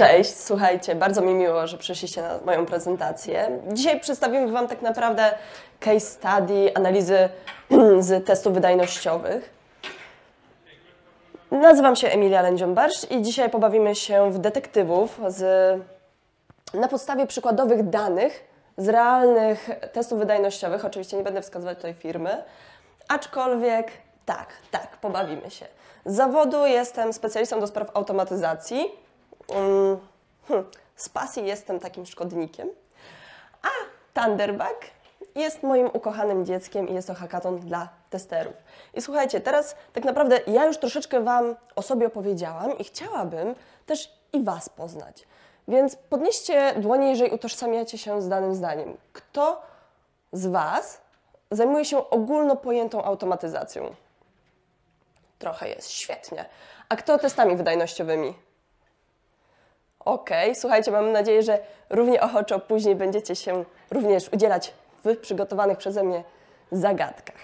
Cześć, słuchajcie, bardzo mi miło, że przyszliście na moją prezentację. Dzisiaj przedstawimy Wam tak naprawdę case study analizy z testów wydajnościowych. Nazywam się Emilia Lędziombarsz i dzisiaj pobawimy się w detektywów z, na podstawie przykładowych danych z realnych testów wydajnościowych. Oczywiście nie będę wskazywać tej firmy, aczkolwiek tak, tak, pobawimy się. Z zawodu jestem specjalistą do spraw automatyzacji Mm, hm, z pasji jestem takim szkodnikiem, a Thunderbug jest moim ukochanym dzieckiem i jest to hakaton dla testerów. I słuchajcie, teraz tak naprawdę ja już troszeczkę Wam o sobie opowiedziałam i chciałabym też i Was poznać. Więc podnieście dłonie, jeżeli utożsamiacie się z danym zdaniem. Kto z Was zajmuje się ogólno pojętą automatyzacją? Trochę jest, świetnie. A kto testami wydajnościowymi? Okej, okay. słuchajcie, mam nadzieję, że równie ochoczo później będziecie się również udzielać w przygotowanych przeze mnie zagadkach.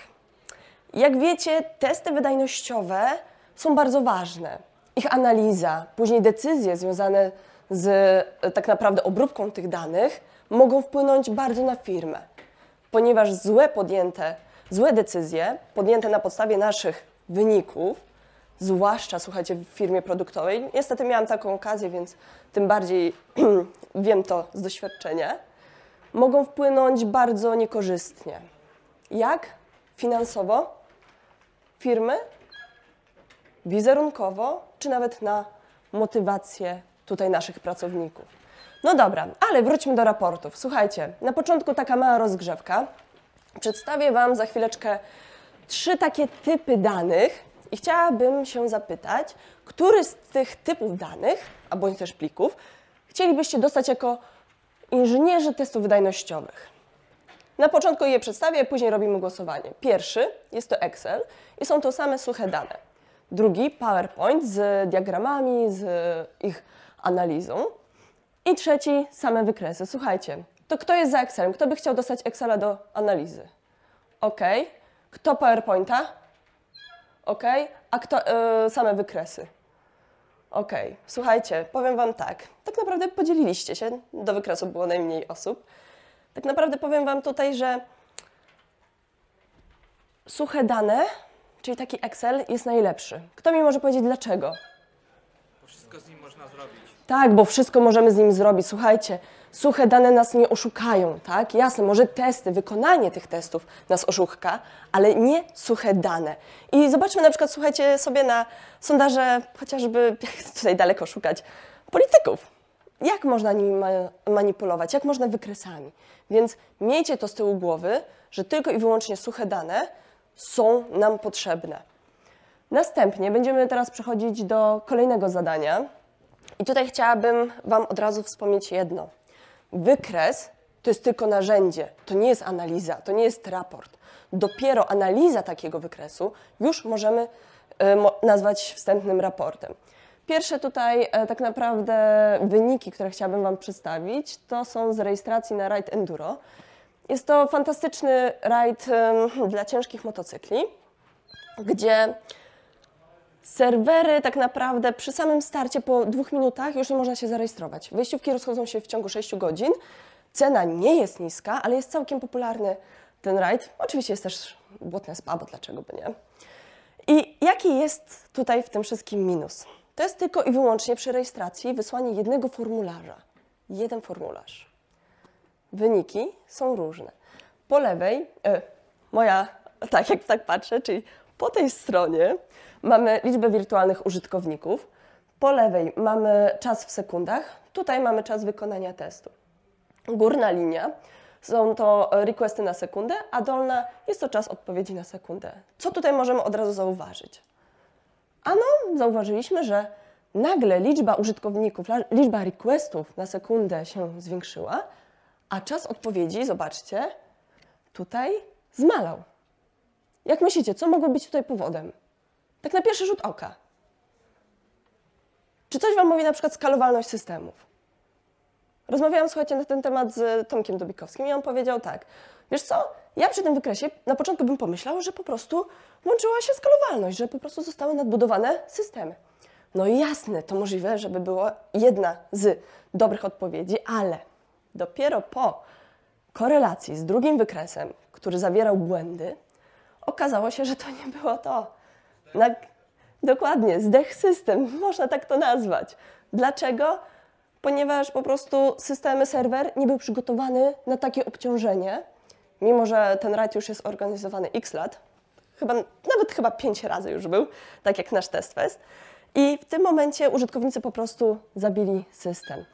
Jak wiecie, testy wydajnościowe są bardzo ważne. Ich analiza, później decyzje związane z e, tak naprawdę obróbką tych danych mogą wpłynąć bardzo na firmę, ponieważ złe podjęte, złe decyzje podjęte na podstawie naszych wyników zwłaszcza, słuchajcie, w firmie produktowej. Niestety miałam taką okazję, więc tym bardziej wiem to z doświadczenia. Mogą wpłynąć bardzo niekorzystnie. Jak? Finansowo, firmy, wizerunkowo, czy nawet na motywację tutaj naszych pracowników. No dobra, ale wróćmy do raportów. Słuchajcie, na początku taka mała rozgrzewka. Przedstawię Wam za chwileczkę trzy takie typy danych, i chciałabym się zapytać, który z tych typów danych, a bądź też plików, chcielibyście dostać jako inżynierzy testów wydajnościowych? Na początku je przedstawię, później robimy głosowanie. Pierwszy jest to Excel i są to same suche dane. Drugi PowerPoint z diagramami, z ich analizą. I trzeci same wykresy. Słuchajcie, to kto jest za Excelem? Kto by chciał dostać Excela do analizy? OK. Kto PowerPointa? ok? A kto, yy, same wykresy. Ok, słuchajcie, powiem Wam tak. Tak naprawdę podzieliliście się, do wykresu było najmniej osób. Tak naprawdę powiem Wam tutaj, że suche dane, czyli taki Excel, jest najlepszy. Kto mi może powiedzieć dlaczego? wszystko z nim można zrobić. Tak, bo wszystko możemy z nim zrobić. Słuchajcie, suche dane nas nie oszukają, tak? Jasne, może testy, wykonanie tych testów nas oszuka, ale nie suche dane. I zobaczmy na przykład, słuchajcie, sobie na sondaże chociażby, tutaj daleko szukać, polityków jak można nimi manipulować, jak można wykresami. Więc miejcie to z tyłu głowy, że tylko i wyłącznie suche dane są nam potrzebne. Następnie będziemy teraz przechodzić do kolejnego zadania. I tutaj chciałabym Wam od razu wspomnieć jedno. Wykres to jest tylko narzędzie, to nie jest analiza, to nie jest raport. Dopiero analiza takiego wykresu już możemy e, nazwać wstępnym raportem. Pierwsze tutaj e, tak naprawdę wyniki, które chciałabym Wam przedstawić, to są z rejestracji na Ride enduro. Jest to fantastyczny rajd dla ciężkich motocykli, gdzie Serwery tak naprawdę przy samym starcie po dwóch minutach już nie można się zarejestrować. Wejściówki rozchodzą się w ciągu 6 godzin. Cena nie jest niska, ale jest całkiem popularny ten rajd. Oczywiście jest też błotne spa, bo dlaczego by nie? I jaki jest tutaj w tym wszystkim minus? To jest tylko i wyłącznie przy rejestracji wysłanie jednego formularza. Jeden formularz. Wyniki są różne. Po lewej, e, moja, tak jak tak patrzę, czyli po tej stronie mamy liczbę wirtualnych użytkowników, po lewej mamy czas w sekundach, tutaj mamy czas wykonania testu. Górna linia są to requesty na sekundę, a dolna jest to czas odpowiedzi na sekundę. Co tutaj możemy od razu zauważyć? Ano, zauważyliśmy, że nagle liczba użytkowników, liczba requestów na sekundę się zwiększyła, a czas odpowiedzi, zobaczcie, tutaj zmalał. Jak myślicie, co mogło być tutaj powodem? Tak na pierwszy rzut oka. Czy coś Wam mówi na przykład skalowalność systemów? Rozmawiałam, słuchajcie, na ten temat z Tomkiem Dobikowskim i on powiedział tak. Wiesz co, ja przy tym wykresie na początku bym pomyślał, że po prostu włączyła się skalowalność, że po prostu zostały nadbudowane systemy. No jasne, to możliwe, żeby była jedna z dobrych odpowiedzi, ale dopiero po korelacji z drugim wykresem, który zawierał błędy, Okazało się, że to nie było to. Na... Dokładnie, zdech system, można tak to nazwać. Dlaczego? Ponieważ po prostu systemy serwer nie był przygotowany na takie obciążenie, mimo że ten rajd już jest organizowany x lat, chyba, nawet chyba pięć razy już był, tak jak nasz test fest. I w tym momencie użytkownicy po prostu zabili system.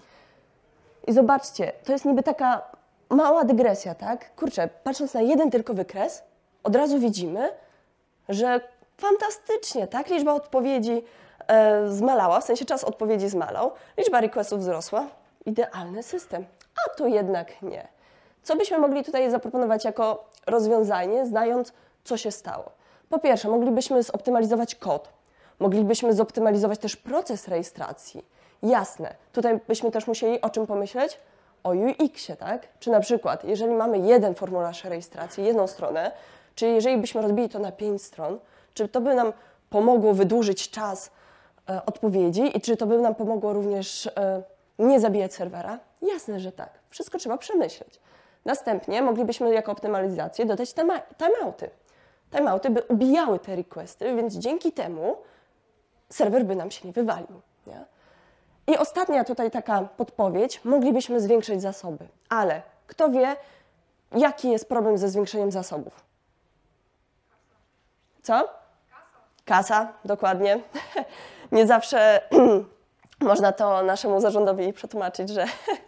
I zobaczcie, to jest niby taka mała dygresja, tak? Kurczę, patrząc na jeden tylko wykres, od razu widzimy, że fantastycznie, tak? Liczba odpowiedzi e, zmalała, w sensie czas odpowiedzi zmalał, liczba requestów wzrosła. Idealny system. A tu jednak nie. Co byśmy mogli tutaj zaproponować jako rozwiązanie, znając, co się stało? Po pierwsze, moglibyśmy zoptymalizować kod, moglibyśmy zoptymalizować też proces rejestracji. Jasne, tutaj byśmy też musieli o czym pomyśleć? O UX-ie, tak? Czy na przykład, jeżeli mamy jeden formularz rejestracji, jedną stronę, Czyli jeżeli byśmy rozbili to na pięć stron, czy to by nam pomogło wydłużyć czas e, odpowiedzi i czy to by nam pomogło również e, nie zabijać serwera? Jasne, że tak. Wszystko trzeba przemyśleć. Następnie moglibyśmy jako optymalizację dodać timeouty. Timeouty by ubijały te requesty, więc dzięki temu serwer by nam się nie wywalił. Nie? I ostatnia tutaj taka podpowiedź, moglibyśmy zwiększyć zasoby, ale kto wie, jaki jest problem ze zwiększeniem zasobów? Co? Kasa, dokładnie. Nie zawsze można to naszemu zarządowi przetłumaczyć, że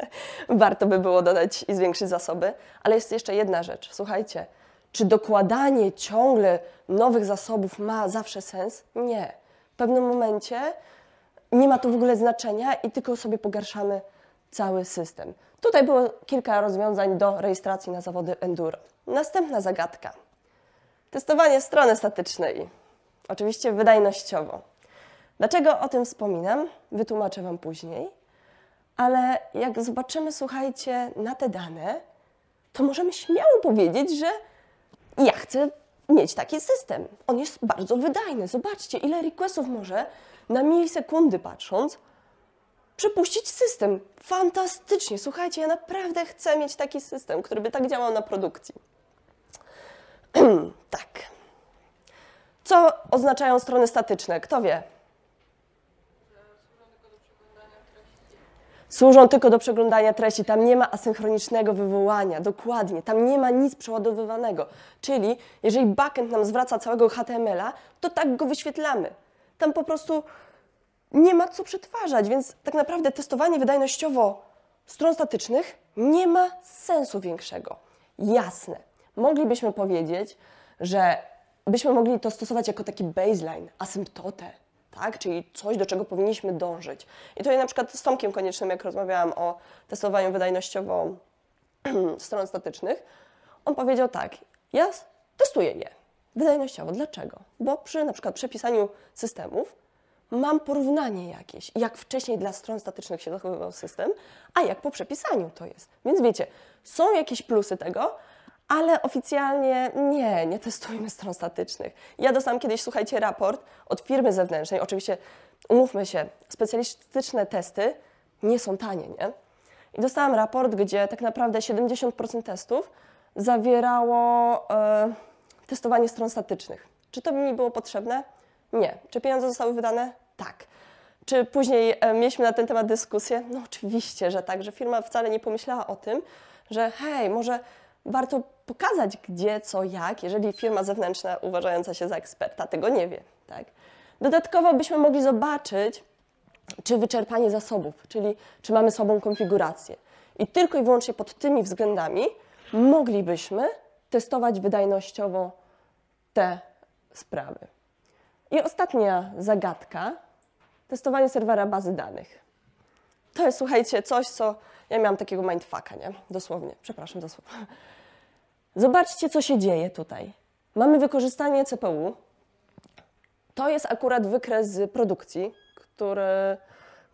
warto by było dodać i zwiększyć zasoby. Ale jest jeszcze jedna rzecz. Słuchajcie, czy dokładanie ciągle nowych zasobów ma zawsze sens? Nie. W pewnym momencie nie ma to w ogóle znaczenia i tylko sobie pogarszamy cały system. Tutaj było kilka rozwiązań do rejestracji na zawody enduro. Następna zagadka. Testowanie strony statycznej, oczywiście wydajnościowo. Dlaczego o tym wspominam, wytłumaczę Wam później, ale jak zobaczymy, słuchajcie, na te dane, to możemy śmiało powiedzieć, że ja chcę mieć taki system. On jest bardzo wydajny. Zobaczcie, ile requestów może na milisekundy patrząc przepuścić system. Fantastycznie. Słuchajcie, ja naprawdę chcę mieć taki system, który by tak działał na produkcji. tak. Co oznaczają strony statyczne? Kto wie? Służą tylko do przeglądania treści. Tam nie ma asynchronicznego wywołania. Dokładnie. Tam nie ma nic przeładowywanego. Czyli jeżeli backend nam zwraca całego HTML-a, to tak go wyświetlamy. Tam po prostu nie ma co przetwarzać, więc tak naprawdę testowanie wydajnościowo stron statycznych nie ma sensu większego. Jasne moglibyśmy powiedzieć, że byśmy mogli to stosować jako taki baseline, asymptotę, tak? czyli coś, do czego powinniśmy dążyć. I tutaj na przykład z Tomkiem Koniecznym, jak rozmawiałam o testowaniu wydajnościowo stron statycznych, on powiedział tak, ja testuję je wydajnościowo. Dlaczego? Bo przy na przykład przepisaniu systemów mam porównanie jakieś, jak wcześniej dla stron statycznych się zachowywał system, a jak po przepisaniu to jest. Więc wiecie, są jakieś plusy tego, ale oficjalnie nie, nie testujmy stron statycznych. Ja dostałam kiedyś, słuchajcie, raport od firmy zewnętrznej. Oczywiście, umówmy się, specjalistyczne testy nie są tanie, nie? I dostałam raport, gdzie tak naprawdę 70% testów zawierało e, testowanie stron statycznych. Czy to by mi było potrzebne? Nie. Czy pieniądze zostały wydane? Tak. Czy później e, mieliśmy na ten temat dyskusję? No oczywiście, że tak, że firma wcale nie pomyślała o tym, że hej, może warto pokazać gdzie, co, jak, jeżeli firma zewnętrzna uważająca się za eksperta tego nie wie. Tak? Dodatkowo byśmy mogli zobaczyć, czy wyczerpanie zasobów, czyli czy mamy słabą konfigurację. I tylko i wyłącznie pod tymi względami moglibyśmy testować wydajnościowo te sprawy. I ostatnia zagadka testowanie serwera bazy danych. To jest, słuchajcie, coś, co ja miałam takiego mindfucka, nie? Dosłownie, przepraszam za słowo. Zobaczcie, co się dzieje tutaj. Mamy wykorzystanie CPU. To jest akurat wykres z produkcji, który,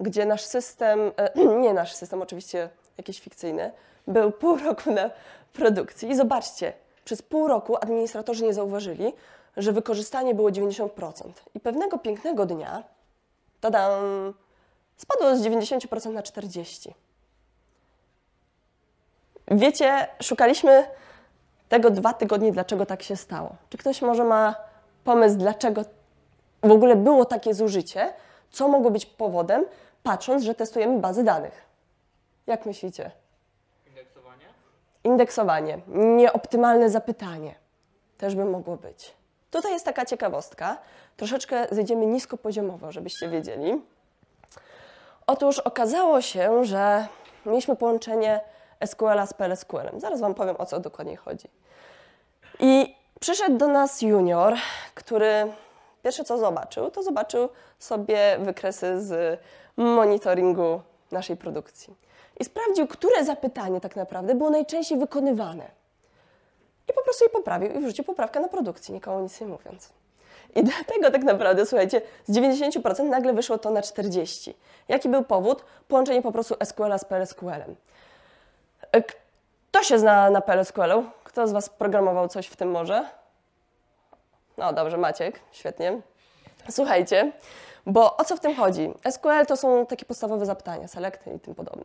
gdzie nasz system, e, nie nasz system, oczywiście jakiś fikcyjny, był pół roku na produkcji. I zobaczcie, przez pół roku administratorzy nie zauważyli, że wykorzystanie było 90%. I pewnego pięknego dnia, tadam, spadło z 90% na 40%. Wiecie, szukaliśmy tego dwa tygodnie, dlaczego tak się stało. Czy ktoś może ma pomysł, dlaczego w ogóle było takie zużycie? Co mogło być powodem, patrząc, że testujemy bazy danych? Jak myślicie? Indeksowanie? Indeksowanie. Nieoptymalne zapytanie. Też by mogło być. Tutaj jest taka ciekawostka. Troszeczkę zejdziemy niskopoziomowo, żebyście wiedzieli. Otóż okazało się, że mieliśmy połączenie SQL-a z plsql Zaraz Wam powiem, o co dokładnie chodzi. I przyszedł do nas junior, który pierwsze co zobaczył, to zobaczył sobie wykresy z monitoringu naszej produkcji. I sprawdził, które zapytanie tak naprawdę było najczęściej wykonywane. I po prostu je poprawił i wrzucił poprawkę na produkcji, nikomu nic nie mówiąc. I dlatego tak naprawdę, słuchajcie, z 90% nagle wyszło to na 40%. Jaki był powód? Połączenie po prostu SQL-a z PLSQL-em. E, kto się zna na PLSQL-u? Kto z Was programował coś w tym może? No dobrze, Maciek, świetnie. Słuchajcie, bo o co w tym chodzi? SQL to są takie podstawowe zapytania, selekty i tym podobne.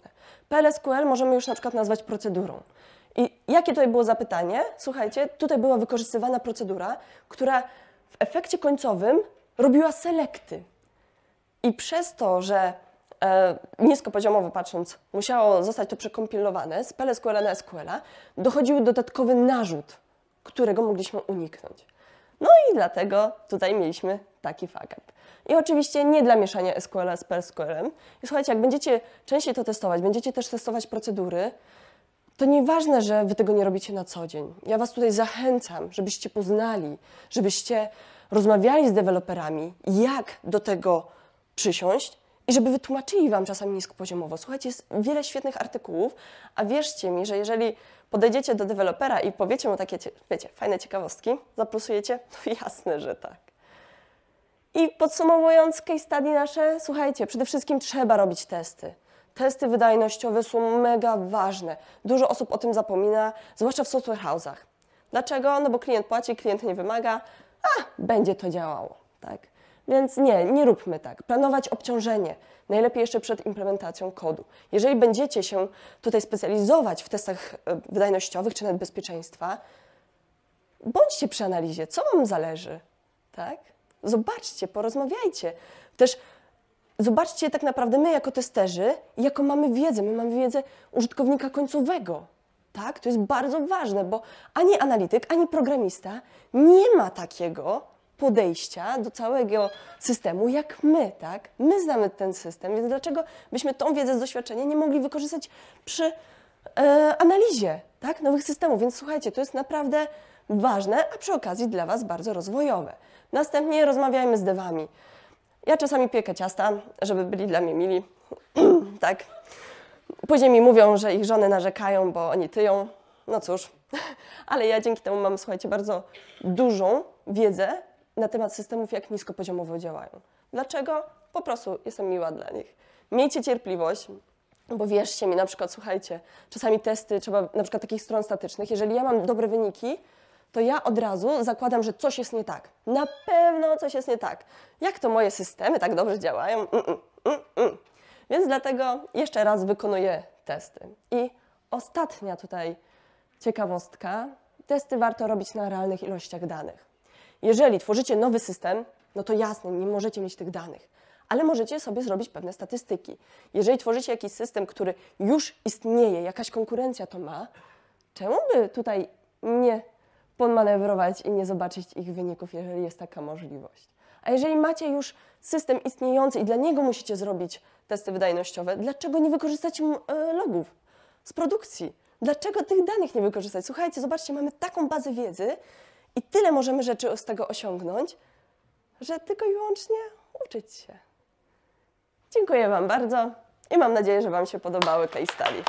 PLSQL możemy już na przykład nazwać procedurą. I jakie tutaj było zapytanie? Słuchajcie, tutaj była wykorzystywana procedura, która w efekcie końcowym robiła selekty. I przez to, że e, niskopoziomowo patrząc, musiało zostać to przekompilowane z PLSQL na SQL, dochodził dodatkowy narzut, którego mogliśmy uniknąć. No i dlatego tutaj mieliśmy taki fagap. I oczywiście nie dla mieszania SQL z PLSQL. I słuchajcie, jak będziecie częściej to testować, będziecie też testować procedury, to nieważne, że wy tego nie robicie na co dzień. Ja was tutaj zachęcam, żebyście poznali, żebyście rozmawiali z deweloperami, jak do tego przysiąść i żeby wytłumaczyli wam czasami niskopoziomowo. Słuchajcie, jest wiele świetnych artykułów, a wierzcie mi, że jeżeli podejdziecie do dewelopera i powiecie mu takie, wiecie, fajne ciekawostki, zaplusujecie, to jasne, że tak. I podsumowując case study nasze, słuchajcie, przede wszystkim trzeba robić testy testy wydajnościowe są mega ważne. Dużo osób o tym zapomina, zwłaszcza w software house'ach. Dlaczego? No bo klient płaci, klient nie wymaga, a będzie to działało, tak? Więc nie, nie róbmy tak. Planować obciążenie, najlepiej jeszcze przed implementacją kodu. Jeżeli będziecie się tutaj specjalizować w testach e, wydajnościowych czy nawet bezpieczeństwa, bądźcie przy analizie, co Wam zależy, tak? Zobaczcie, porozmawiajcie. Też zobaczcie tak naprawdę my jako testerzy, jaką mamy wiedzę. My mamy wiedzę użytkownika końcowego. Tak? To jest bardzo ważne, bo ani analityk, ani programista nie ma takiego podejścia do całego systemu jak my, tak? My znamy ten system, więc dlaczego byśmy tą wiedzę z doświadczenia nie mogli wykorzystać przy e, analizie, tak? Nowych systemów. Więc słuchajcie, to jest naprawdę ważne, a przy okazji dla Was bardzo rozwojowe. Następnie rozmawiajmy z dewami. Ja czasami piekę ciasta, żeby byli dla mnie mili. tak. Później mi mówią, że ich żony narzekają, bo oni tyją. No cóż, ale ja dzięki temu mam, słuchajcie, bardzo dużą wiedzę na temat systemów, jak niskopoziomowo działają. Dlaczego? Po prostu jestem miła dla nich. Miejcie cierpliwość, bo wierzcie mi, na przykład, słuchajcie, czasami testy trzeba, na przykład takich stron statycznych, jeżeli ja mam dobre wyniki, to ja od razu zakładam, że coś jest nie tak. Na pewno coś jest nie tak. Jak to moje systemy tak dobrze działają? Mm, mm -mm, mm Więc dlatego jeszcze raz wykonuję testy. I ostatnia tutaj ciekawostka. Testy warto robić na realnych ilościach danych. Jeżeli tworzycie nowy system, no to jasne, nie możecie mieć tych danych, ale możecie sobie zrobić pewne statystyki. Jeżeli tworzycie jakiś system, który już istnieje, jakaś konkurencja to ma, czemu by tutaj nie pomanewrować i nie zobaczyć ich wyników, jeżeli jest taka możliwość. A jeżeli macie już system istniejący i dla niego musicie zrobić testy wydajnościowe, dlaczego nie wykorzystać mm, e, logów z produkcji? Dlaczego tych danych nie wykorzystać? Słuchajcie, zobaczcie, mamy taką bazę wiedzy i tyle możemy rzeczy z tego osiągnąć, że tylko i wyłącznie uczyć się. Dziękuję Wam bardzo i mam nadzieję, że Wam się podobały tej stali.